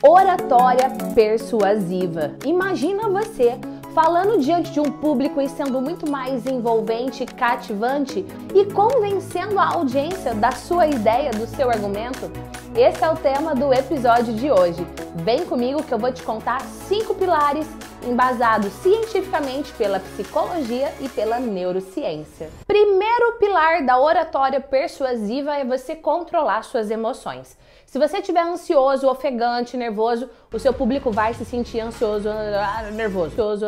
Oratória persuasiva. Imagina você falando diante de um público e sendo muito mais envolvente, cativante e convencendo a audiência da sua ideia, do seu argumento. Esse é o tema do episódio de hoje. Vem comigo que eu vou te contar cinco pilares embasados cientificamente pela psicologia e pela neurociência. Primeiro pilar da oratória persuasiva é você controlar suas emoções. Se você estiver ansioso, ofegante, nervoso, o seu público vai se sentir ansioso, nervoso, ansioso,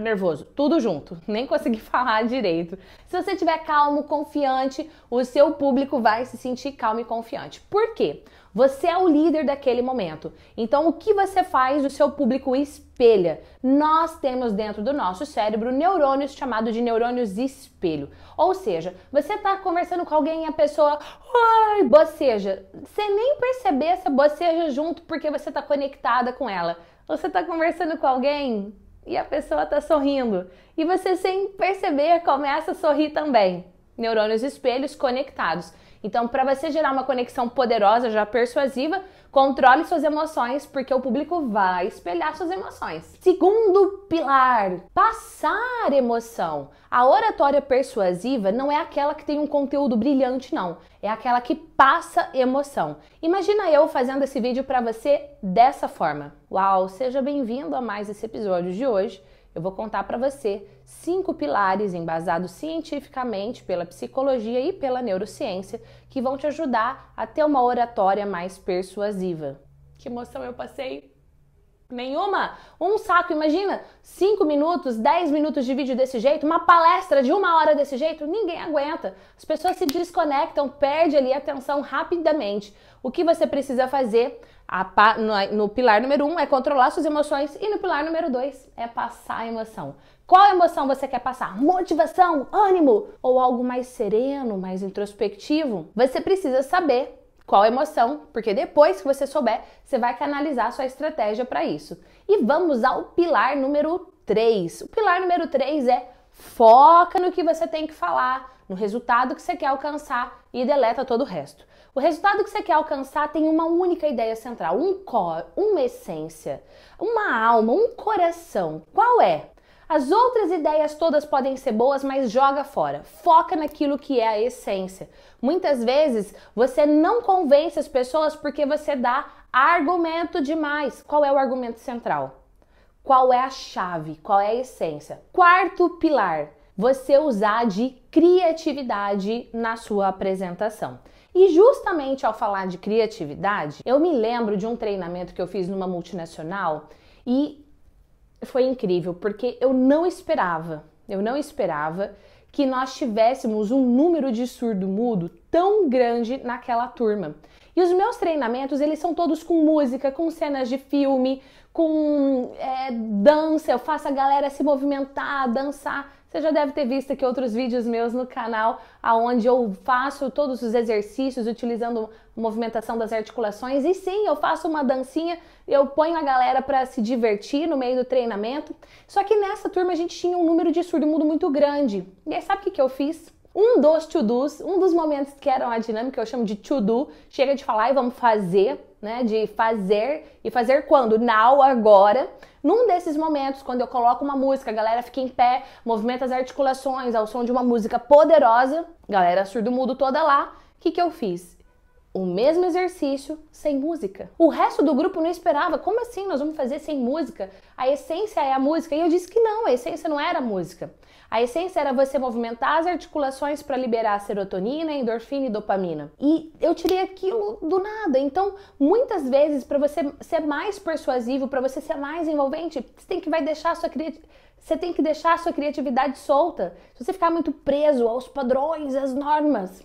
nervoso, tudo junto. Nem consegui falar direito. Se você estiver calmo, confiante, o seu público vai se sentir calmo e confiante. Por quê? Você é o líder daquele momento. Então, o que você faz, o seu público espelha. Nós temos dentro do nosso cérebro neurônios chamados de neurônios espelho. Ou seja, você está conversando com alguém e a pessoa Ai, boceja. Você nem perceber essa boceja junto porque você está conectada com ela. Você está conversando com alguém e a pessoa está sorrindo. E você, sem perceber, começa a sorrir também. Neurônios espelhos conectados. Então, para você gerar uma conexão poderosa, já persuasiva, controle suas emoções, porque o público vai espelhar suas emoções. Segundo pilar, passar emoção. A oratória persuasiva não é aquela que tem um conteúdo brilhante, não. É aquela que passa emoção. Imagina eu fazendo esse vídeo para você dessa forma. Uau, seja bem-vindo a mais esse episódio de hoje. Eu vou contar para você cinco pilares embasados cientificamente pela psicologia e pela neurociência que vão te ajudar a ter uma oratória mais persuasiva. Que emoção eu passei! Nenhuma? Um saco, imagina? 5 minutos, 10 minutos de vídeo desse jeito, uma palestra de uma hora desse jeito, ninguém aguenta. As pessoas se desconectam, perde ali a atenção rapidamente. O que você precisa fazer pa... no, pilar número 1 um é controlar suas emoções e no pilar número 2 é passar a emoção. Qual emoção você quer passar? Motivação, ânimo ou algo mais sereno, mais introspectivo? Você precisa saber qual emoção, porque depois que você souber, você vai canalizar sua estratégia para isso. E vamos ao pilar número 3. O pilar número 3 é foca no que você tem que falar, no resultado que você quer alcançar e deleta todo o resto. O resultado que você quer alcançar tem uma única ideia central, um core, uma essência, uma alma, um coração. Qual é? As outras ideias todas podem ser boas, mas joga fora. Foca naquilo que é a essência. Muitas vezes você não convence as pessoas porque você dá argumento demais. Qual é o argumento central? Qual é a chave? Qual é a essência? Quarto pilar: você usar de criatividade na sua apresentação. E justamente ao falar de criatividade, eu me lembro de um treinamento que eu fiz numa multinacional e foi incrível, porque eu não esperava, eu não esperava que nós tivéssemos um número de surdo-mudo tão grande naquela turma. E os meus treinamentos, eles são todos com música, com cenas de filme, com é, dança, eu faço a galera se movimentar, dançar. Você já deve ter visto aqui outros vídeos meus no canal, aonde eu faço todos os exercícios utilizando movimentação das articulações. E sim, eu faço uma dancinha, eu ponho a galera para se divertir no meio do treinamento. Só que nessa turma a gente tinha um número de surdo-mudo muito grande. E aí sabe o que, que eu fiz? um dos to-dos, um dos momentos que eram a dinâmica, eu chamo de to-do, chega de falar e vamos fazer, né? De fazer e fazer quando? Now, agora. Num desses momentos, quando eu coloco uma música, a galera fica em pé, movimenta as articulações ao som de uma música poderosa, galera surdo-mudo toda lá, o que, que eu fiz? o mesmo exercício sem música. O resto do grupo não esperava. Como assim nós vamos fazer sem música? A essência é a música. E eu disse que não, a essência não era a música. A essência era você movimentar as articulações para liberar serotonina, endorfina e dopamina. E eu tirei aquilo do nada. Então, muitas vezes, para você ser mais persuasivo, para você ser mais envolvente, você tem que vai deixar a sua criatividade você tem que deixar a sua criatividade solta. Se você ficar muito preso aos padrões, às normas,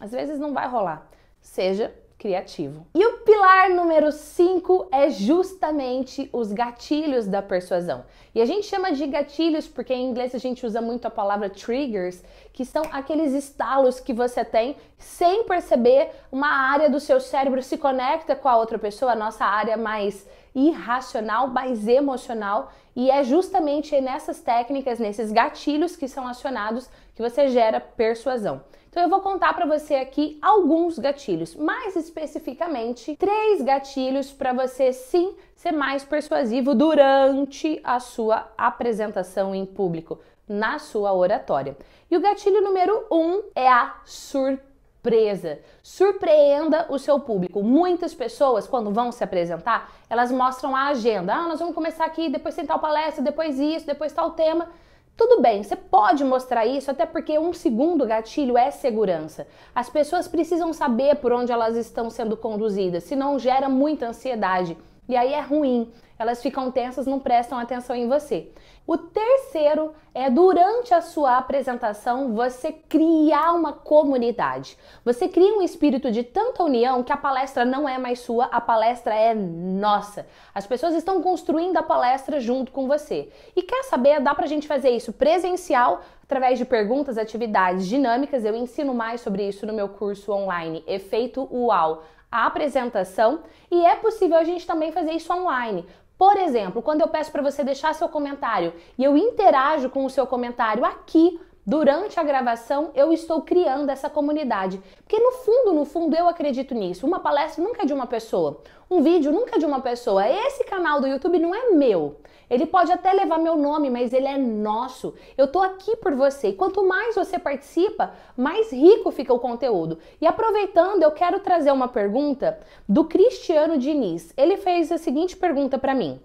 às vezes não vai rolar seja criativo. E o pilar número 5 é justamente os gatilhos da persuasão. E a gente chama de gatilhos porque em inglês a gente usa muito a palavra triggers, que são aqueles estalos que você tem sem perceber, uma área do seu cérebro se conecta com a outra pessoa, a nossa área mais irracional, mais emocional, e é justamente nessas técnicas, nesses gatilhos que são acionados, que você gera persuasão. Então eu vou contar para você aqui alguns gatilhos, mais especificamente três gatilhos para você sim ser mais persuasivo durante a sua apresentação em público, na sua oratória. E o gatilho número um é a surpresa surpresa. Surpreenda o seu público. Muitas pessoas, quando vão se apresentar, elas mostram a agenda. Ah, nós vamos começar aqui, depois tem tal palestra, depois isso, depois tal tema. Tudo bem, você pode mostrar isso, até porque um segundo gatilho é segurança. As pessoas precisam saber por onde elas estão sendo conduzidas, senão gera muita ansiedade. E aí é ruim. Elas ficam tensas, não prestam atenção em você. O terceiro é durante a sua apresentação você criar uma comunidade. Você cria um espírito de tanta união que a palestra não é mais sua, a palestra é nossa. As pessoas estão construindo a palestra junto com você. E quer saber? Dá pra gente fazer isso presencial através de perguntas, atividades dinâmicas. Eu ensino mais sobre isso no meu curso online Efeito UAU a apresentação e é possível a gente também fazer isso online. Por exemplo, quando eu peço para você deixar seu comentário e eu interajo com o seu comentário aqui durante a gravação eu estou criando essa comunidade. Porque no fundo, no fundo, eu acredito nisso. Uma palestra nunca é de uma pessoa, um vídeo nunca é de uma pessoa. Esse canal do YouTube não é meu. Ele pode até levar meu nome, mas ele é nosso. Eu tô aqui por você. E quanto mais você participa, mais rico fica o conteúdo. E aproveitando, eu quero trazer uma pergunta do Cristiano Diniz. Ele fez a seguinte pergunta para mim: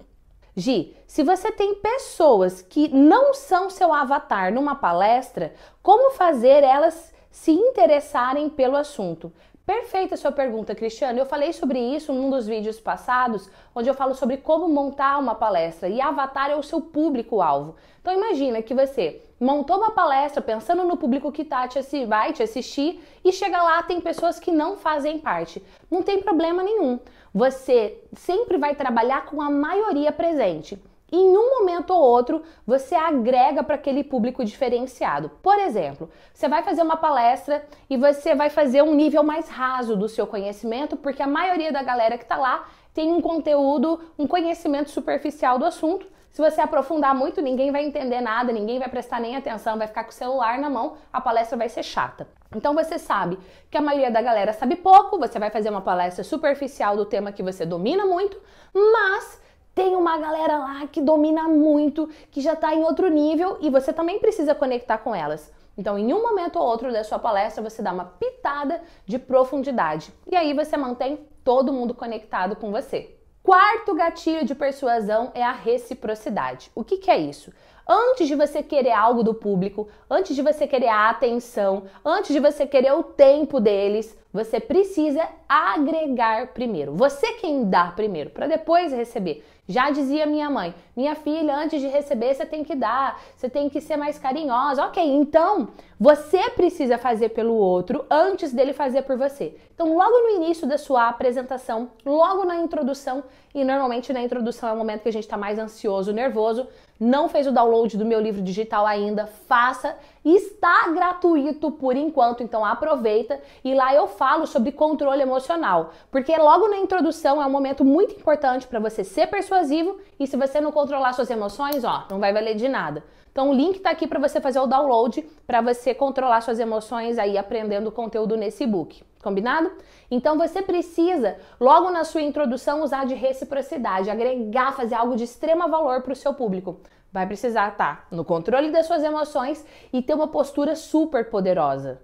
Gi, se você tem pessoas que não são seu avatar numa palestra, como fazer elas se interessarem pelo assunto? Perfeita sua pergunta, Cristiano. Eu falei sobre isso num dos vídeos passados, onde eu falo sobre como montar uma palestra e avatar é o seu público-alvo. Então imagina que você montou uma palestra pensando no público que tá te vai te assistir e chega lá tem pessoas que não fazem parte. Não tem problema nenhum. Você sempre vai trabalhar com a maioria presente em um momento ou outro você agrega para aquele público diferenciado. Por exemplo, você vai fazer uma palestra e você vai fazer um nível mais raso do seu conhecimento, porque a maioria da galera que está lá tem um conteúdo, um conhecimento superficial do assunto. Se você aprofundar muito, ninguém vai entender nada, ninguém vai prestar nem atenção, vai ficar com o celular na mão, a palestra vai ser chata. Então você sabe que a maioria da galera sabe pouco, você vai fazer uma palestra superficial do tema que você domina muito, mas tem uma galera lá que domina muito, que já está em outro nível e você também precisa conectar com elas. Então, em um momento ou outro da sua palestra, você dá uma pitada de profundidade e aí você mantém todo mundo conectado com você. Quarto gatilho de persuasão é a reciprocidade. O que, que é isso? Antes de você querer algo do público, antes de você querer a atenção, antes de você querer o tempo deles, você precisa agregar primeiro. Você quem dá primeiro, para depois receber. Já dizia minha mãe, minha filha, antes de receber você tem que dar, você tem que ser mais carinhosa. Ok, então você precisa fazer pelo outro antes dele fazer por você. Então, logo no início da sua apresentação, logo na introdução, e normalmente na introdução é o momento que a gente está mais ansioso, nervoso, não fez o download download do meu livro digital ainda, faça. Está gratuito por enquanto, então aproveita e lá eu falo sobre controle emocional, porque logo na introdução é um momento muito importante para você ser persuasivo e se você não controlar suas emoções, ó, não vai valer de nada. Então o link está aqui para você fazer o download, para você controlar suas emoções aí aprendendo o conteúdo nesse book. Combinado? Então você precisa, logo na sua introdução, usar de reciprocidade, agregar, fazer algo de extrema valor para o seu público vai precisar estar tá, no controle das suas emoções e ter uma postura super poderosa.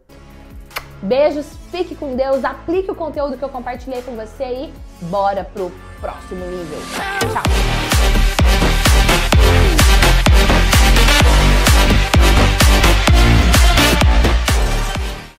Beijos, fique com Deus, aplique o conteúdo que eu compartilhei com você e bora pro próximo nível. Tchau!